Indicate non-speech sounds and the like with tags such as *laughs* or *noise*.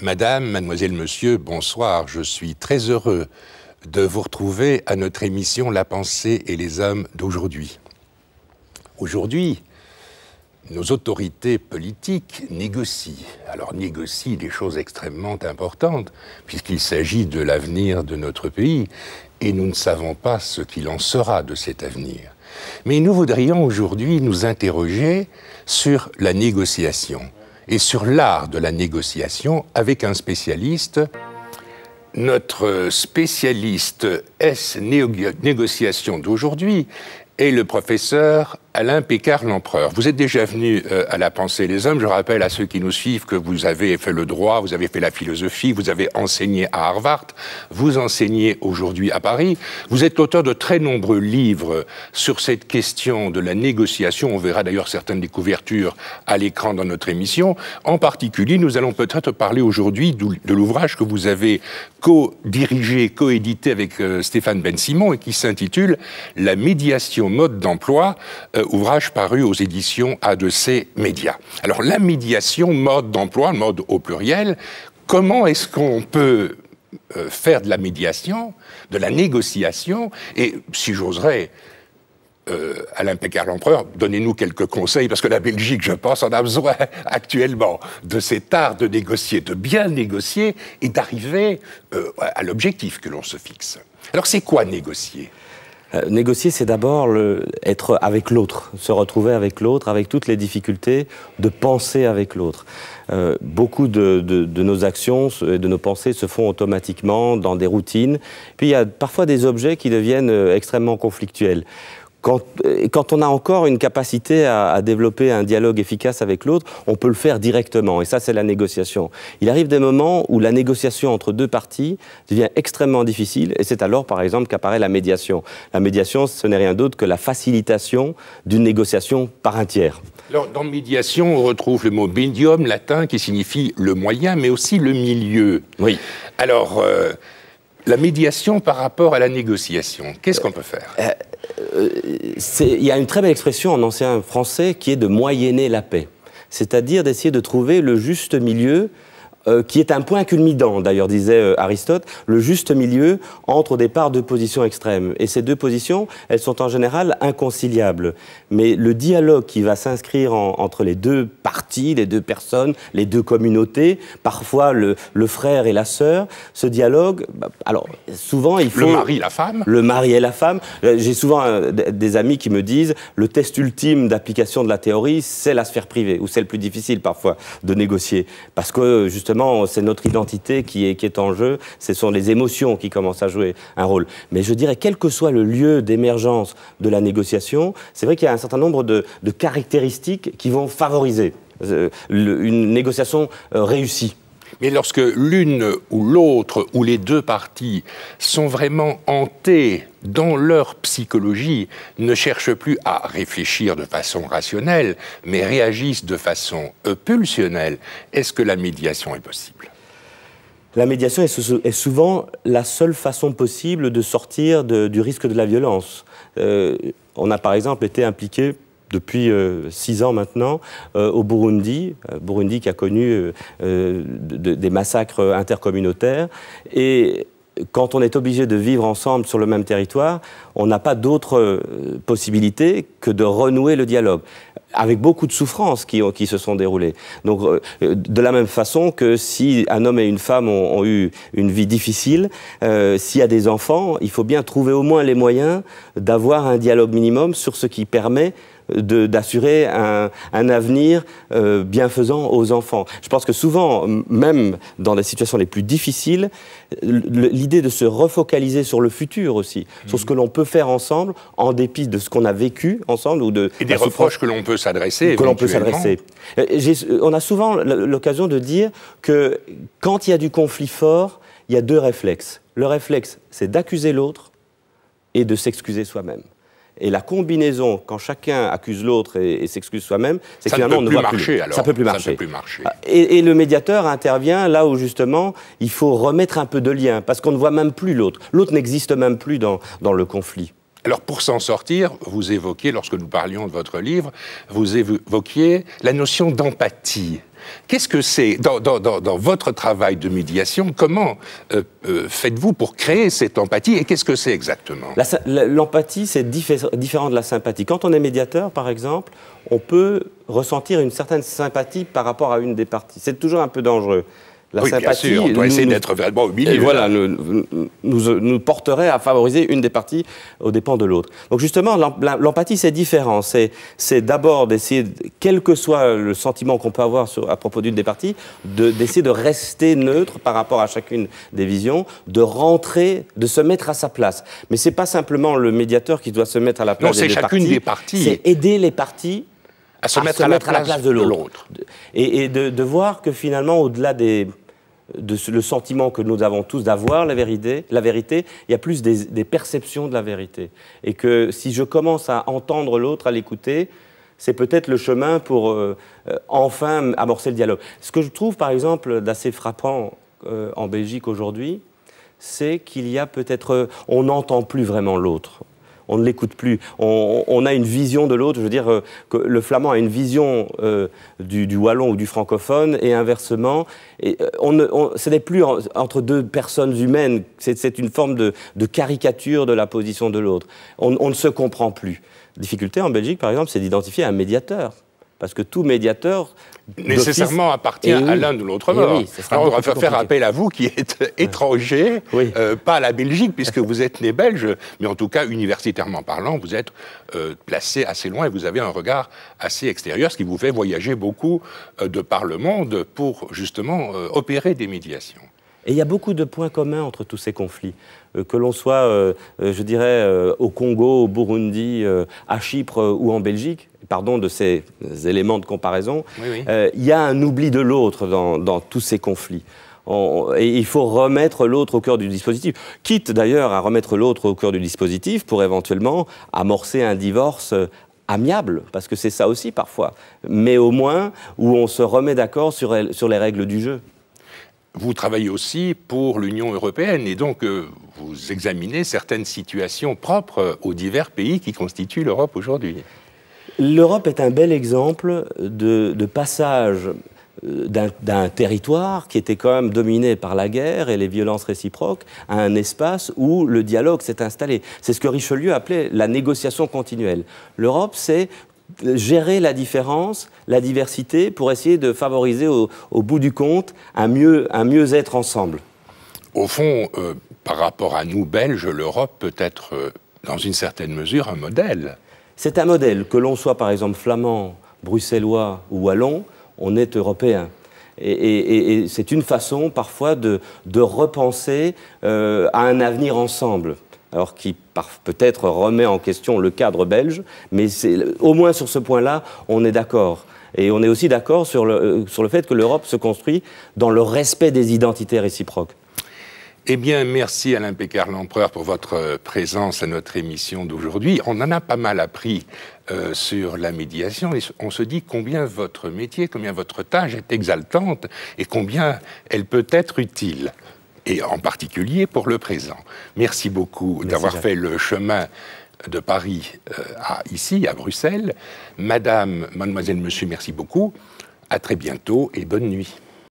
Madame, mademoiselle, monsieur, bonsoir. Je suis très heureux de vous retrouver à notre émission La pensée et les hommes d'aujourd'hui. Aujourd'hui, nos autorités politiques négocient. Alors négocient des choses extrêmement importantes, puisqu'il s'agit de l'avenir de notre pays, et nous ne savons pas ce qu'il en sera de cet avenir. Mais nous voudrions aujourd'hui nous interroger sur la négociation et sur l'art de la négociation avec un spécialiste. Notre spécialiste S-négociation d'aujourd'hui est le professeur Alain Picard, l'empereur. Vous êtes déjà venu euh, à la pensée des hommes. Je rappelle à ceux qui nous suivent que vous avez fait le droit, vous avez fait la philosophie, vous avez enseigné à Harvard, vous enseignez aujourd'hui à Paris. Vous êtes l'auteur de très nombreux livres sur cette question de la négociation. On verra d'ailleurs certaines des couvertures à l'écran dans notre émission. En particulier, nous allons peut-être parler aujourd'hui de l'ouvrage que vous avez co-dirigé, co-édité avec euh, Stéphane Ben Simon et qui s'intitule La médiation mode d'emploi. Euh, ouvrage paru aux éditions A2C Média. Alors la médiation, mode d'emploi, mode au pluriel, comment est-ce qu'on peut euh, faire de la médiation, de la négociation, et si j'oserais, euh, Alain Pécard-Lempereur, donnez-nous quelques conseils, parce que la Belgique, je pense, en a besoin *laughs* actuellement de cet art de négocier, de bien négocier et d'arriver euh, à l'objectif que l'on se fixe. Alors c'est quoi négocier euh, négocier, c'est d'abord être avec l'autre, se retrouver avec l'autre, avec toutes les difficultés de penser avec l'autre. Euh, beaucoup de, de, nos actions et de nos pensées se font automatiquement dans des routines. Puis il y a parfois des objets qui deviennent euh, extrêmement conflictuels euh, quand, on a encore une capacité à, développer un dialogue efficace avec l'autre, on peut le faire directement. Et ça, c'est la négociation. Il arrive des moments où la négociation entre deux parties devient extrêmement difficile. Et c'est alors, par exemple, qu'apparaît la médiation. La médiation, ce n'est rien d'autre que la facilitation d'une négociation par un tiers. Alors, dans médiation, on retrouve le mot medium latin qui signifie le moyen, mais aussi le milieu. Oui. Alors, euh, la médiation par rapport à la négociation, qu'est-ce euh, qu'on peut faire il y a une très belle expression en ancien français qui est de moyenner la paix, c'est-à-dire d'essayer de trouver le juste milieu euh, qui est un point culminant, d'ailleurs, disait euh, Aristote, le juste milieu entre au départ deux positions extrêmes. Et ces deux positions, elles sont en général inconciliables. Mais le dialogue qui va s'inscrire entre les deux parties, les deux personnes, les deux communautés, parfois le, frère et la sœur, ce dialogue, bah, alors souvent il faut... Le mari et la femme Le mari et la femme. Euh, j'ai souvent des amis qui me disent, le test ultime d'application de la théorie, c'est la sphère privée, ou c'est le plus difficile parfois de négocier. Parce que justement, c'est notre identité qui est, en jeu, ce sont les émotions qui commencent à jouer un rôle. Mais je dirais, quel que soit le lieu d'émergence de la négociation, c'est vrai qu'il y a un certain nombre de caractéristiques qui vont favoriser euh, une négociation euh, réussie. Mais lorsque l'une ou l'autre ou les deux parties sont vraiment hantées dans leur psychologie, ne cherchent plus à réfléchir de façon rationnelle, mais réagissent de façon euh, pulsionnelle, est-ce que la médiation est possible la médiation est souvent la seule façon possible de sortir du risque de la violence. Euh, on a par exemple été impliqué depuis euh, six ans maintenant euh, au Burundi, euh, Burundi qui a connu des massacres intercommunautaires. Et quand on est obligé de vivre ensemble sur le même territoire, on n'a pas d'autre possibilité que de renouer le dialogue avec beaucoup de souffrances qui, se sont déroulées. Donc, de la même façon que si un homme et une femme ont, eu une vie difficile, s'il y a des enfants, il faut bien trouver au moins les moyens d'avoir un dialogue minimum sur ce qui permet d'assurer un, un, avenir euh, bienfaisant aux enfants. Je pense que souvent, même dans les situations les plus difficiles, l'idée de se refocaliser sur le futur aussi, sur ce mmh. que l'on peut faire ensemble, en dépit de ce qu'on a vécu ensemble ou de et des reproches que l'on peut s'adresser que l'on peut s'adresser. Euh, euh, on a souvent l'occasion de dire que quand il y a du conflit fort, il y a deux réflexes. Le réflexe, c'est d'accuser l'autre et de s'excuser soi-même. Et la combinaison, quand chacun accuse l'autre et, s'excuse soi-même, c'est finalement on ne voit plus. Ça Ça peut plus marcher. Peut plus marcher. Ah, et, le médiateur intervient là où justement il faut remettre un peu de lien parce qu'on ne voit même plus l'autre. L'autre n'existe même plus dans le conflit. Alors pour s'en sortir, vous évoquiez, lorsque nous parlions de votre livre, vous évoquiez la notion d'empathie. Qu'est-ce que c'est dans, votre travail de médiation Comment euh, euh, faites-vous pour créer cette empathie et qu'est-ce que c'est exactement L'empathie, c'est différent de la sympathie. Quand on est médiateur, par exemple, on peut ressentir une certaine sympathie par rapport à une des parties. C'est toujours un peu dangereux. La sympathie, bien on doit essayer d'être vraiment au Et voilà, nous, nous, porterait à favoriser une des parties au dépens de l'autre. Donc justement, l'empathie, c'est différent. C'est d'abord d'essayer, quel que soit le sentiment qu'on peut avoir à propos d'une des parties, d'essayer de, rester neutre par rapport à chacune des visions, de rentrer, de se mettre à sa place. Mais c'est pas simplement le médiateur qui doit se mettre à la place chacune des parties. C'est aider les parties à se, mettre, à, la place de l'autre. Et, de, voir que finalement, au-delà des de le sentiment que nous avons tous d'avoir la vérité, la vérité, il y a plus des, perceptions de la vérité. Et que si je commence à entendre l'autre, à l'écouter, c'est peut-être le chemin pour euh, euh, enfin amorcer le dialogue. Ce que je trouve, par exemple, d'assez frappant euh, en Belgique aujourd'hui, c'est qu'il y a peut-être, on n'entend plus vraiment l'autre on ne l'écoute plus. On, a une vision de l'autre, je veux dire, euh, que le flamand a une vision euh, du, wallon ou du francophone, et inversement. Euh, ce n'est plus entre deux personnes humaines, c'est une forme de, caricature de la position de l'autre. On, on ne se comprend plus. Difficulté en Belgique, par exemple, c'est d'identifier un médiateur parce que tout médiateur nécessairement appartient eh à l'un ou l'autre eh on va faire appel à vous qui êtes *laughs* étranger, euh, pas à la Belgique puisque vous êtes né belge, mais en tout cas universitairement parlant, vous êtes euh, placé assez loin et vous avez un regard assez extérieur, ce qui vous fait voyager beaucoup euh, de par le monde pour justement opérer des médiations. Et il y a beaucoup de points communs entre tous ces conflits. que l'on soit, je dirais, au Congo, au Burundi, à Chypre ou en Belgique, pardon de ces éléments de comparaison, euh, il y a un oubli de l'autre dans, tous ces conflits. et il faut remettre l'autre au cœur du dispositif, quitte d'ailleurs à remettre l'autre au cœur du dispositif pour éventuellement amorcer un divorce euh, amiable, parce que c'est ça aussi parfois, mais au moins où on se remet d'accord sur, les règles du jeu vous travaillez aussi pour l'Union européenne et donc euh, vous examinez certaines situations propres aux divers pays qui constituent l'Europe aujourd'hui. L'Europe est un bel exemple de, passage euh, d'un territoire qui était quand même dominé par la guerre et les violences réciproques à un espace où le dialogue s'est installé. C'est ce que Richelieu appelait la négociation continuelle. L'Europe, c'est gérer la différence, la diversité, pour essayer de favoriser au, bout du compte un mieux-être ensemble. Au fond, euh, par rapport à nous, Belges, l'Europe peut être, euh, dans une certaine mesure, un modèle. C'est un modèle, que l'on soit par exemple flamand, bruxellois ou wallon, on est européen. Et, c'est une façon parfois de, repenser euh, à un avenir ensemble alors qui peut-être remet en question le cadre belge, mais au moins sur ce point-là, on est d'accord. Et on est aussi d'accord sur le euh, fait que l'Europe se construit dans le respect des identités réciproques. Eh bien, merci Alain Pécard l'Empereur pour votre euh, présence à notre émission d'aujourd'hui. On en a pas mal appris euh, sur la médiation et on se dit combien votre métier, combien votre tâche est exaltante et combien elle peut être utile. Et en particulier pour le présent. Merci beaucoup d'avoir fait le chemin de Paris euh, à ici, à Bruxelles. Madame, mademoiselle, monsieur, merci beaucoup. À très bientôt et bonne nuit.